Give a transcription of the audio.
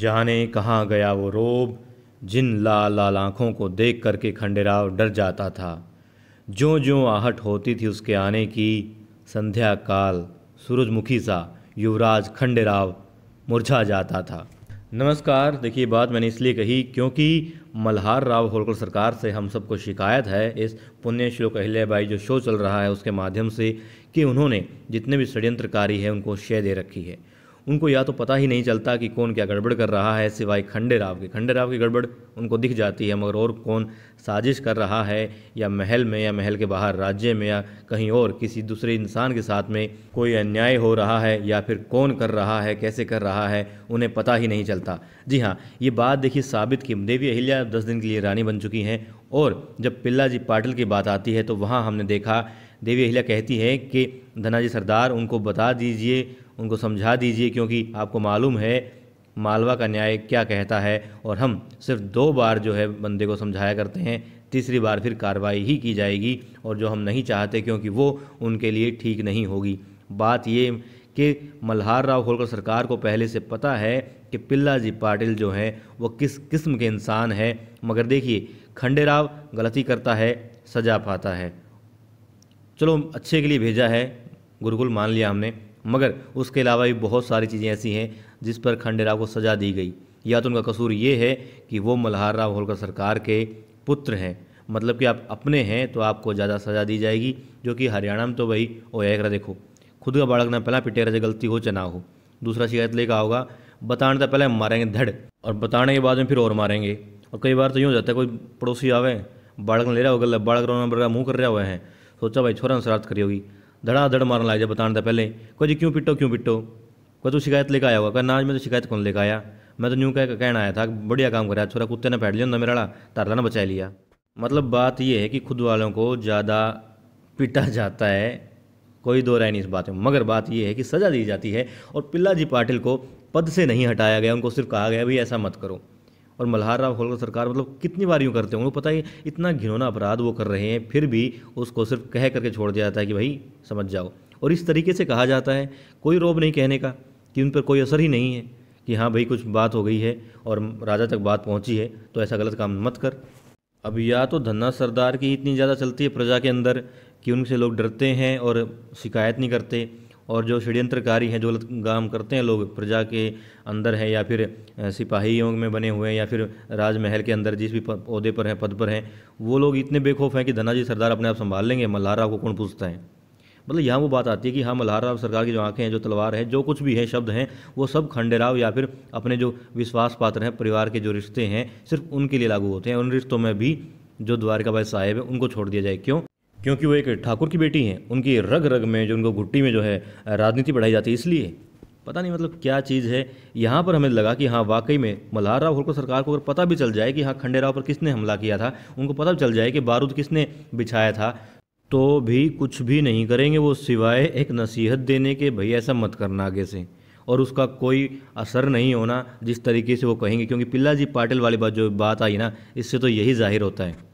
जाने कहाँ गया वो रोब जिन लाल लाल आँखों को देख करके खंडेराव डर जाता था जो जो आहट होती थी उसके आने की संध्या काल सूरजमुखी सा युवराज खंडेराव मुरझा जाता था नमस्कार देखिए बात मैंने इसलिए कही क्योंकि मल्हार राव होलकर सरकार से हम सबको शिकायत है इस पुण्य श्लोक अहिल्याबाई जो शो चल रहा है उसके माध्यम से कि उन्होंने जितने भी षड्यंत्रकारी है उनको शय दे रखी है उनको या तो पता ही नहीं चलता कि कौन क्या गड़बड़ कर रहा है सिवाय खंडे राव के खंडे राव की गड़बड़ उनको दिख जाती है मगर और कौन साजिश कर रहा है या महल में या महल के बाहर राज्य में या कहीं और किसी दूसरे इंसान के साथ में कोई अन्याय हो रहा है या फिर कौन कर रहा है कैसे कर रहा है उन्हें पता ही नहीं चलता जी हाँ ये बात देखिए साबित कि देवी अहिल्या दस दिन के लिए रानी बन चुकी हैं और जब पिल्ला जी पाटिल की बात आती है तो वहाँ हमने देखा देवी अहिल्या कहती है कि धनाजी सरदार उनको बता दीजिए उनको समझा दीजिए क्योंकि आपको मालूम है मालवा का न्याय क्या कहता है और हम सिर्फ दो बार जो है बंदे को समझाया करते हैं तीसरी बार फिर कार्रवाई ही की जाएगी और जो हम नहीं चाहते क्योंकि वो उनके लिए ठीक नहीं होगी बात ये कि मल्हार राव होलकर सरकार को पहले से पता है कि पिल्ला जी पाटिल जो हैं वो किस किस्म के इंसान हैं मगर देखिए खंडेराव गलती करता है सजा पाता है चलो अच्छे के लिए भेजा है गुरुकुल मान लिया हमने मगर उसके अलावा भी बहुत सारी चीज़ें ऐसी हैं जिस पर खंडेराव को सज़ा दी गई या तो उनका कसूर ये है कि वो मल्हार राव होलकर सरकार के पुत्र हैं मतलब कि आप अपने हैं तो आपको ज़्यादा सज़ा दी जाएगी जो कि हरियाणा में तो वही ओएकरा देखो खुद का बालक ना पहला पिटेरा से गलती हो चाहे ना हो दूसरा शिकायत लेकर आओगा बताने तो पहले मारेंगे धड़ और बताने के बाद में फिर और मारेंगे और कई बार तो यूँ हो जाता है कोई पड़ोसी आवे बालक ले रहा होगा बालक रोना मुँह कर रहा हुआ है सोचा भाई छोरा शरारत करी होगी धड़ाधड़ मारन लग जाए बताने पहले कह जी क्यों पिटो क्यों पिटो कह तू शिकायत लेकर आया होगा कहा ना मैं तो शिकायत कौन लेकर आया मैं तो न्यू कह कहना आया था बढ़िया काम कराया छोरा कुत्ते ने फैट लिया मेरा मेरा तारा ना बचा लिया मतलब बात यह है कि खुद वालों को ज़्यादा पिटा जाता है कोई दो राय नहीं इस बात में मगर बात यह है कि सज़ा दी जाती है और पिल्ला जी पाटिल को पद से नहीं हटाया गया उनको सिर्फ कहा गया भाई ऐसा मत करो और मल्हार राव होलकर सरकार मतलब कितनी बार यूँ करते होंगे पता ही इतना घिनौना अपराध वो कर रहे हैं फिर भी उसको सिर्फ कह करके छोड़ दिया जाता है कि भाई समझ जाओ और इस तरीके से कहा जाता है कोई रोब नहीं कहने का कि उन पर कोई असर ही नहीं है कि हाँ भाई कुछ बात हो गई है और राजा तक बात पहुँची है तो ऐसा गलत काम मत कर अब या तो धन्ना सरदार की इतनी ज़्यादा चलती है प्रजा के अंदर कि उनसे लोग डरते हैं और शिकायत नहीं करते और जो षड्यंत्रकारी हैं जो काम करते हैं लोग प्रजा के अंदर हैं या फिर सिपाहियों में बने हुए हैं या फिर राजमहल के अंदर जिस भी पौधे पर हैं पद पर हैं वो लोग इतने बेखौफ हैं कि धनाजी सरदार अपने आप संभाल लेंगे मल्हारा को कौन पूछता है मतलब यहाँ वो बात आती है कि हाँ मल्हारा सरकार की जो आंखें हैं जो तलवार है जो कुछ भी है शब्द हैं वो सब खंडेराव या फिर अपने जो विश्वास पात्र हैं परिवार के जो रिश्ते हैं सिर्फ उनके लिए लागू होते हैं उन रिश्तों में भी जो द्वारका भाई साहेब हैं उनको छोड़ दिया जाए क्यों क्योंकि वो एक ठाकुर की बेटी हैं उनकी रग रग में जो उनको घुट्टी में जो है राजनीति बढ़ाई जाती है इसलिए पता नहीं मतलब क्या चीज़ है यहाँ पर हमें लगा कि हाँ वाकई में मल्हार राव होलकर सरकार को अगर पता भी चल जाए कि हाँ खंडे राव पर किसने हमला किया था उनको पता भी चल जाए कि बारूद किसने बिछाया था तो भी कुछ भी नहीं करेंगे वो सिवाय एक नसीहत देने के भाई ऐसा मत करना आगे से और उसका कोई असर नहीं होना जिस तरीके से वो कहेंगे क्योंकि पिल्ला जी पाटिल वाली बात जो बात आई ना इससे तो यही जाहिर होता है